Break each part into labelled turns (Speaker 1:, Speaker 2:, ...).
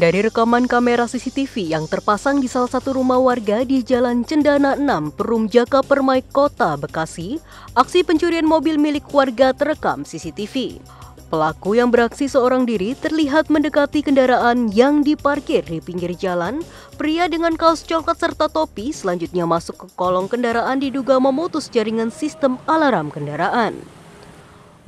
Speaker 1: Dari rekaman kamera CCTV yang terpasang di salah satu rumah warga di Jalan Cendana 6, Perum Jaka Permai, Kota Bekasi, aksi pencurian mobil milik warga terekam CCTV. Pelaku yang beraksi seorang diri terlihat mendekati kendaraan yang diparkir di pinggir jalan. Pria dengan kaos coklat serta topi selanjutnya masuk ke kolong kendaraan diduga memutus jaringan sistem alarm kendaraan.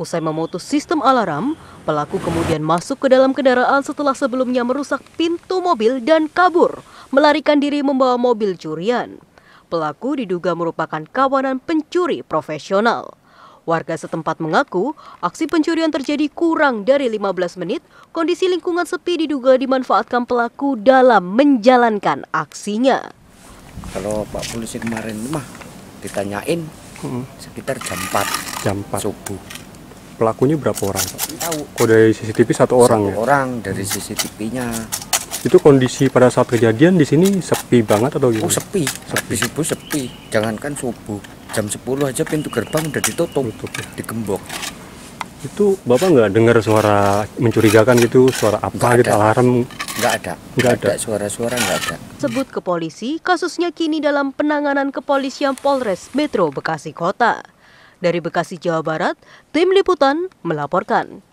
Speaker 1: Usai memutus sistem alarm, pelaku kemudian masuk ke dalam kendaraan setelah sebelumnya merusak pintu mobil dan kabur, melarikan diri membawa mobil curian. Pelaku diduga merupakan kawanan pencuri profesional. Warga setempat mengaku aksi pencurian terjadi kurang dari 15 menit, kondisi lingkungan sepi diduga dimanfaatkan pelaku dalam menjalankan aksinya. Kalau Pak Polisi kemarin mah ditanyain hmm. sekitar jam 4 jam 4 subuh pelakunya berapa orang Tidak. Tahu. Kalau dari CCTV satu orang ya? satu ya? orang dari CCTV-nya. Itu kondisi pada saat kejadian di sini sepi banget atau gimana? Oh sepi, sepi subuh sepi. Jangankan subuh, jam 10 aja pintu gerbang udah ditutup, Tutup, ya. digembok. Itu bapak nggak dengar suara mencurigakan gitu, suara apa gitu, ada. alarm? Nggak ada. Nggak ada. Suara-suara nggak ada. Sebut ke polisi, kasusnya kini dalam penanganan kepolisian Polres Metro Bekasi Kota. Dari Bekasi, Jawa Barat, tim liputan melaporkan.